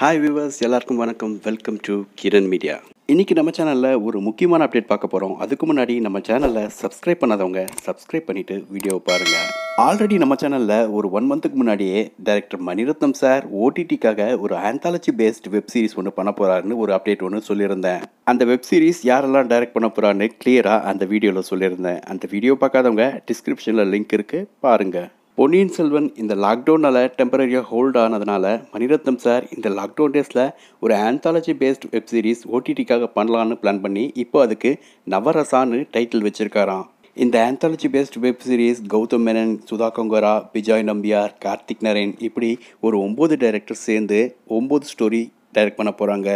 hi viewers எல்லாருக்கும் வணக்கம் welcome to Kiran media இன்றைக்கி நம்ம சேனலில் ஒரு முக்கியமான அப்டேட் பார்க்க போகிறோம் அதுக்கு முன்னாடி நம்ம சேனலில் சப்ஸ்கிரைப் பண்ணாதவங்க சப்ஸ்கிரைப் பண்ணிவிட்டு வீடியோவை பாருங்கள் ஆல்ரெடி நம்ம சேனலில் ஒரு ஒன் மந்த்துக்கு முன்னாடியே டைரக்டர் மணிரத்னம் சார் ஓடிடிக்காக ஒரு ஆந்தாலஜி பேஸ்ட் வெப் சீரிஸ் ஒன்று பண்ண போகிறாருன்னு ஒரு அப்டேட் ஒன்று சொல்லியிருந்தேன் அந்த வெப் சீரிஸ் யாரெல்லாம் டைரக்ட் பண்ண போகிறான்னு கிளியராக அந்த வீடியோவில் சொல்லியிருந்தேன் அந்த வீடியோ பார்க்காதவங்க டிஸ்கிரிப்ஷனில் லிங்க் இருக்குது பாருங்கள் பொன்னியின் செல்வன் இந்த லாக்டவுனால் டெம்பரரியாக ஹோல்ட் ஆனதுனால மணிரத்னம் சார் இந்த லாக்டவுன் டேஸில் ஒரு ஆந்தாலஜி பேஸ்ட் வெப் சீரிஸ் ஓடிடிக்காக பண்ணலான்னு பிளான் பண்ணி இப்போ அதுக்கு நவரசான்னு டைட்டில் வச்சுருக்காராம் இந்த anthology based web series Gautham Menon Sudha Kongara Vijay Nambiar Karthick Naren இப்படி ஒரு ஒம்பது டைரக்டர் சேர்ந்து ஒம்பது ஸ்டோரி டைரக்ட் பண்ண போகிறாங்க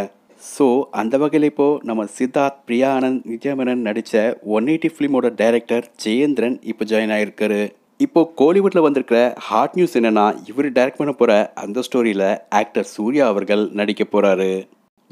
ஸோ அந்த வகையில் இப்போது நம்ம சித்தார்த் பிரியா ஆனந்த் நித்யாமேனன் நடித்த ஒன் எயிட்டி ஃபிலிமோட டைரக்டர் ஜெயேந்திரன் இப்போ ஜாயின் ஆகியிருக்காரு இப்போது கோலிவுட்டில் வந்திருக்கிற ஹாட் நியூஸ் என்னென்னா இவர் டைரக்ட் பண்ண போகிற அந்த ஸ்டோரியில் ஆக்டர் சூர்யா அவர்கள் நடிக்க போகிறாரு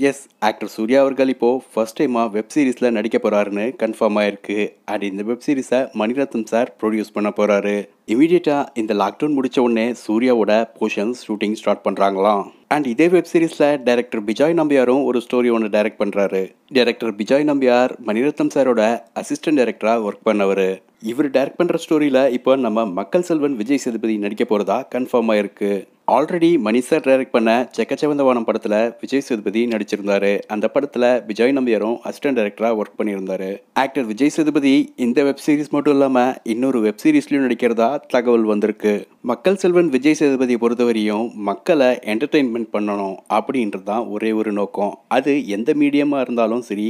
எஸ் ஆக்டர் சூர்யா அவர்கள் இப்போது ஃபஸ்ட் டைமாக வெப் சீரிஸில் நடிக்க போகிறாருன்னு கன்ஃபார்ம் ஆயிருக்கு அண்ட் இந்த வெப் சீரிஸை மணிரத்னம் சார் ப்ரொடியூஸ் பண்ண போகிறாரு இமீடியட்டாக இந்த லாக்டவுன் முடித்த உடனே சூர்யாவோட போர்ஷன் ஷூட்டிங் ஸ்டார்ட் பண்ணுறாங்களாம் அண்ட் இதே வெப் சீரிஸில் டைரக்டர் பிஜாய் நம்பியாரும் ஒரு ஸ்டோரி ஒன்று டைரக்ட் பண்ணுறாரு டைரக்டர் பிஜாய் நம்பியார் மணிரத்னம் சாரோட அசிஸ்டன்ட் டைரக்டராக ஒர்க் பண்ணவர் இவர் டைரக்ட் பண்ணுற ஸ்டோரியில் இப்போ நம்ம மக்கள் செல்வன் விஜய் சேதுபதி நடிக்க போகிறதா கன்ஃபார்ம் இருக்குது ஆல்ரெடி மணிஷா டைரக்ட் பண்ண செக்கச்சவந்த வானம் படத்தில் விஜய் சேதுபதி நடிச்சிருந்தார் அந்த படத்தில் விஜய் நம்பியாரும் அசிஸ்டன்ட் டைரக்டராக ஒர்க் பண்ணியிருந்தார் ஆக்டர் விஜய் சேதுபதி இந்த வெப் சீரிஸ் மட்டும் இல்லாமல் இன்னொரு வெப் நடிக்கிறதா தகவல் வந்திருக்கு மக்கள் செல்வன் விஜய் சேதுபதியை பொறுத்தவரையும் மக்களை என்டர்டெயின்மெண்ட் பண்ணணும் அப்படின்றது தான் ஒரே ஒரு நோக்கம் அது எந்த மீடியமாக இருந்தாலும் சரி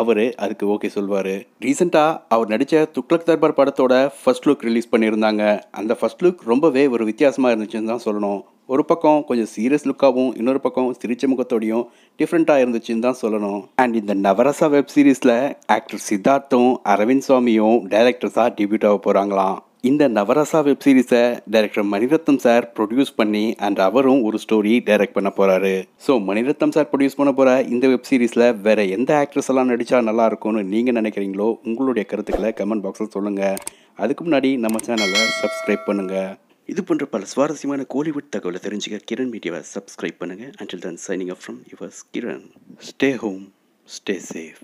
அவர் அதுக்கு ஓகே சொல்வார் ரீசெண்டாக அவர் நடித்த துக்ளக் தர்பார் படத்தோட ஃபர்ஸ்ட் லுக் ரிலீஸ் பண்ணியிருந்தாங்க அந்த ஃபர்ஸ்ட் லுக் ரொம்பவே ஒரு வித்தியாசமாக இருந்துச்சுன்னு தான் சொல்லணும் ஒரு பக்கம் கொஞ்சம் சீரியஸ் லுக்காகவும் இன்னொரு பக்கம் சிரிச்ச முகத்தோடையும் டிஃப்ரெண்ட்டாக இருந்துச்சுன்னு தான் சொல்லணும் அண்ட் இந்த நவரசா வெப் சீரீஸில் ஆக்டர் சித்தார்த்தும் அரவிந்த் சுவாமியும் டைரக்டர்ஸாக டிபியூட் ஆக போகிறாங்களாம் இந்த நவரசா வெப் சீரிஸை டைரக்டர் மணிரத்னம் சார் ப்ரொடியூஸ் பண்ணி அண்ட் அவரும் ஒரு ஸ்டோரி டைரக்ட் பண்ண போகிறாரு ஸோ மணிரத்னம் சார் ப்ரொடியூஸ் பண்ண போகிற இந்த வெப் சீரிஸில் வேறு எந்த ஆக்ட்ரஸ் எல்லாம் நடித்தா நல்லா இருக்கும்னு நீங்கள் நினைக்கிறீங்களோ உங்களுடைய கருத்துக்களை கமெண்ட் பாக்ஸில் சொல்லுங்கள் அதுக்கு முன்னாடி நம்ம சேனலை சப்ஸ்கிரைப் பண்ணுங்கள் இது போன்ற பல சுவாரஸ்யமான கோலிவுட் தகவலை தெரிஞ்சுக்க கிரண் மீடியாவை சப்ஸ்கிரைப் பண்ணுங்கள் until then shining up from yours Kiran stay home stay safe